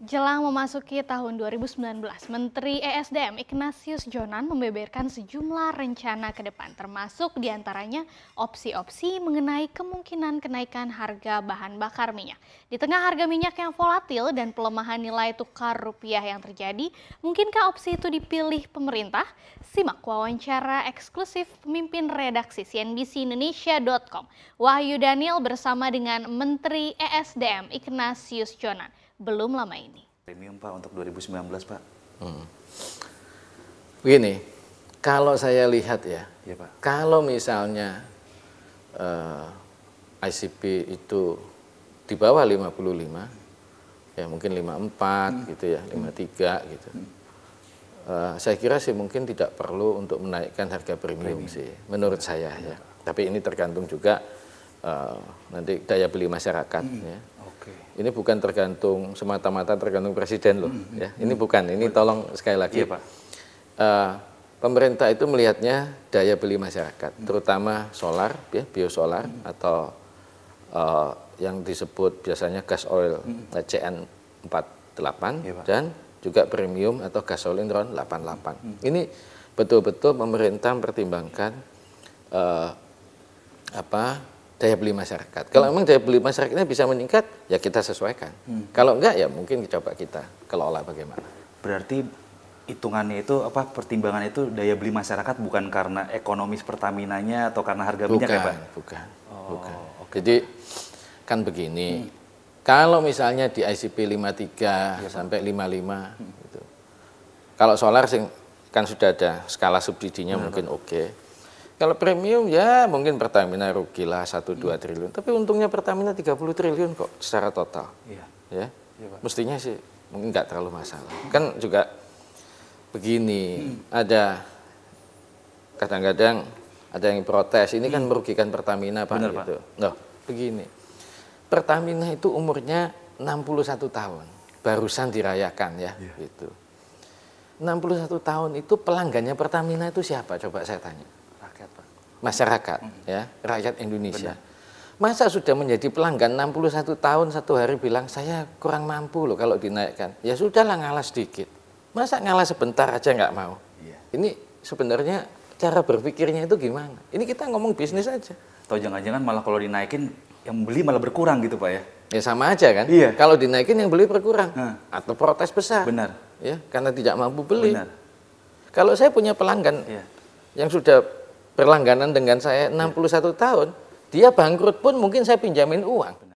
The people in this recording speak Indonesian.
Jelang memasuki tahun 2019, Menteri ESDM Ignatius Jonan membeberkan sejumlah rencana ke depan, termasuk diantaranya opsi-opsi mengenai kemungkinan kenaikan harga bahan bakar minyak. Di tengah harga minyak yang volatil dan pelemahan nilai tukar rupiah yang terjadi, mungkinkah opsi itu dipilih pemerintah? Simak wawancara eksklusif pemimpin redaksi CNBC Indonesia.com, Wahyu Daniel bersama dengan Menteri ESDM Ignatius Jonan belum lama ini. Premium Pak untuk 2019 Pak. Hmm. Begini, kalau saya lihat ya, ya Pak. kalau misalnya eh, ICP itu di bawah 55, ya mungkin 54 hmm. gitu ya, 53 hmm. gitu. Hmm. Uh, saya kira sih mungkin tidak perlu untuk menaikkan harga premium, premium. sih, menurut saya ya. ya. Tapi ini tergantung juga uh, nanti daya beli masyarakat hmm. ya. Okay. Ini bukan tergantung semata-mata tergantung presiden loh, hmm. hmm ya. Ini hmm. bukan. Ini tolong sekali lagi, iya, Pak. Uh, pemerintah itu melihatnya daya beli masyarakat, hmm. terutama solar, ya, biosolar hmm. atau uh, yang disebut biasanya gas oil hmm. Eh, CN 48 iya, dan juga premium atau gasolin RON 88. Hmm. Ini betul-betul pemerintah mempertimbangkan uh, apa daya beli masyarakat. Kalau memang daya beli masyarakatnya bisa meningkat, ya kita sesuaikan. Hmm. Kalau enggak, ya mungkin coba kita kelola bagaimana. Berarti hitungannya itu apa pertimbangan itu daya beli masyarakat bukan karena ekonomis pertamina atau karena harga bukan, minyak ya Pak? Bukan, oh, bukan. Okay. Jadi kan begini, hmm. kalau misalnya di ICP 53 ya, sampai 55 hmm. gitu. Kalau solar sing, kan sudah ada skala subsidinya hmm. mungkin oke. Okay kalau premium ya mungkin Pertamina rugi lah 1-2 hmm. Iya. triliun. Tapi untungnya Pertamina 30 triliun kok secara total. Iya. Ya. ya Pak. Mestinya sih mungkin nggak terlalu masalah. Kan juga begini, hmm. ada kadang-kadang ada yang protes, ini kan hmm. kan merugikan Pertamina Pak Benar, gitu. Pak. Loh, begini. Pertamina itu umurnya 61 tahun. Barusan dirayakan ya, iya. gitu. Enam gitu. 61 tahun itu pelanggannya Pertamina itu siapa? Coba saya tanya masyarakat hmm. ya rakyat Indonesia. Benar. Masa sudah menjadi pelanggan 61 tahun satu hari bilang saya kurang mampu loh kalau dinaikkan. Ya sudahlah ngalah sedikit. Masa ngalah sebentar aja nggak mau. Iya. Ini sebenarnya cara berpikirnya itu gimana? Ini kita ngomong bisnis aja. Atau jangan-jangan malah kalau dinaikin yang beli malah berkurang gitu pak ya? Ya sama aja kan. Iya. Kalau dinaikin yang beli berkurang nah. atau protes besar. Benar. Ya karena tidak mampu beli. Benar. Kalau saya punya pelanggan iya. yang sudah berlangganan dengan saya 61 tahun, dia bangkrut pun mungkin saya pinjamin uang.